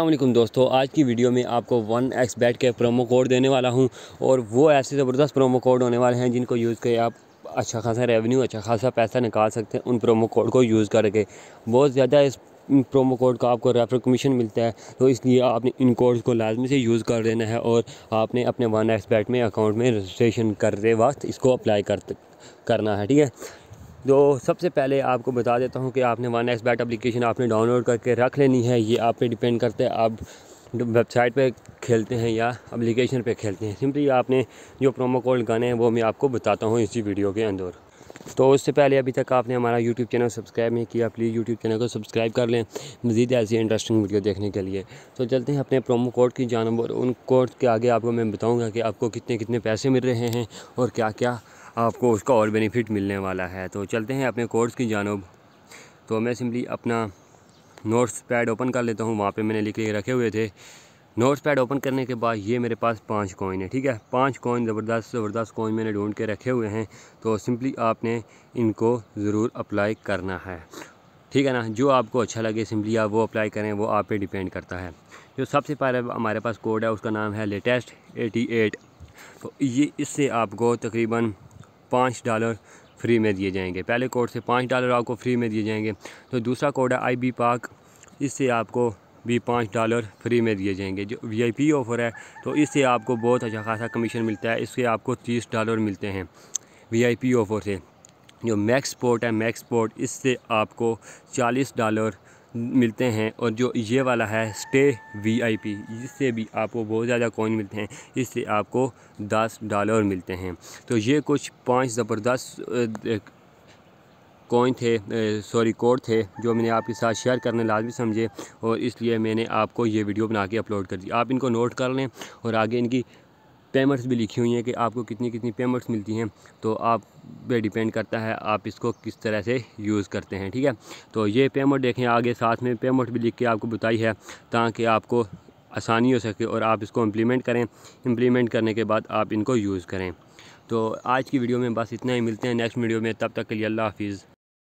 अल्लाह दोस्तों आज की वीडियो में आपको वन एक्स बैट के प्रोमो कोड देने वाला हूं और वो ऐसे ज़बरदस्त प्रोमो कोड होने वाले हैं जिनको यूज़ करें आप अच्छा खासा रेवेन्यू अच्छा खासा पैसा निकाल सकते हैं उन प्रोमो कोड को यूज़ करके बहुत ज़्यादा इस प्रोमो कोड का आपको रेफर कमीशन मिलता है तो इसलिए आपने इन कोड्स को लाजमी से यूज़ कर देना है और आपने अपने वन एक्स बैट में अकाउंट में रजिस्ट्रेशन करते वक्त इसको अप्लाई कर करना है ठीक है तो सबसे पहले आपको बता देता हूँ कि आपने वन एक्स बैट अप्लीकेशन आपने डाउनलोड करके रख लेनी है ये आप पे डिपेंड करते हैं आप वेबसाइट पे खेलते हैं या अप्लीकेशन पे खेलते हैं सिंपली आपने जो प्रोमो कोड लगाने हैं वो मैं आपको बताता हूँ इसी वीडियो के अंदर तो उससे पहले अभी तक आपने हमारा यूट्यूब चैनल सब्सक्राइब नहीं किया प्लीज़ यूट्यूब चैनल को सब्सक्राइब कर लें मज़ीद ऐसी इंटरेस्टिंग वीडियो देखने के लिए तो चलते हैं अपने प्रोमो कोड की जानब और उन कोड के आगे आपको मैं बताऊँगा कि आपको कितने कितने पैसे मिल रहे हैं और क्या क्या आपको उसका और बेनिफिट मिलने वाला है तो चलते हैं अपने कोर्स की जानब तो मैं सिंपली अपना नोट्स पैड ओपन कर लेता हूँ वहाँ पे मैंने लिख रखे हुए थे नोट्स पैड ओपन करने के बाद ये मेरे पास पाँच कॉइन है ठीक है पाँच कॉइन ज़बरदस्त ज़बरदस्त कॉइन मैंने ढूंढ के रखे हुए हैं तो सिंपली आपने इनको ज़रूर अप्लाई करना है ठीक है ना जो आपको अच्छा लगे सिंपली आप वो अप्लाई करें वो आप पे डिपेंड करता है जो सबसे पहले हमारे पास कोड है उसका नाम है लेटेस्ट एटी एट तो ये इससे आपको तकरीबन पाँच डॉलर फ्री में दिए जाएंगे पहले कोड से पाँच डॉलर आपको फ्री में दिए जाएंगे तो दूसरा कोड है आई बी पाक इससे आपको भी पाँच डॉलर फ्री में दिए जाएंगे जो वीआईपी ऑफ़र है तो इससे आपको बहुत अच्छा खासा कमीशन मिलता है इससे आपको तीस डॉलर मिलते हैं वीआईपी ऑफ़र से जो मैक्स पोर्ट है मैक्स पोर्ट इससे आपको चालीस डॉलर मिलते हैं और जो ये वाला है स्टे वीआईपी इससे भी आपको बहुत ज़्यादा कॉइन मिलते हैं इससे आपको दस डॉलर मिलते हैं तो ये कुछ पांच ज़बरदस्त कॉइन थे सॉरी कोड थे जो मैंने आपके साथ शेयर करने लाजमी समझे और इसलिए मैंने आपको ये वीडियो बना के अपलोड कर दी आप इनको नोट कर लें और आगे इनकी पेमेंट्स भी लिखी हुई हैं कि आपको कितनी कितनी पेमेंट्स मिलती हैं तो आप पे डिपेंड करता है आप इसको किस तरह से यूज़ करते हैं ठीक है तो ये पेमेंट देखें आगे साथ में पेमेंट भी लिख के आपको बताई है ताकि आपको आसानी हो सके और आप इसको इम्प्लीमेंट करें इम्प्लीमेंट करने के बाद आप इनको यूज़ करें तो आज की वीडियो में बस इतना ही मिलते हैं नेक्स्ट वीडियो में तब तक के लिए अल्लाह हाफिज़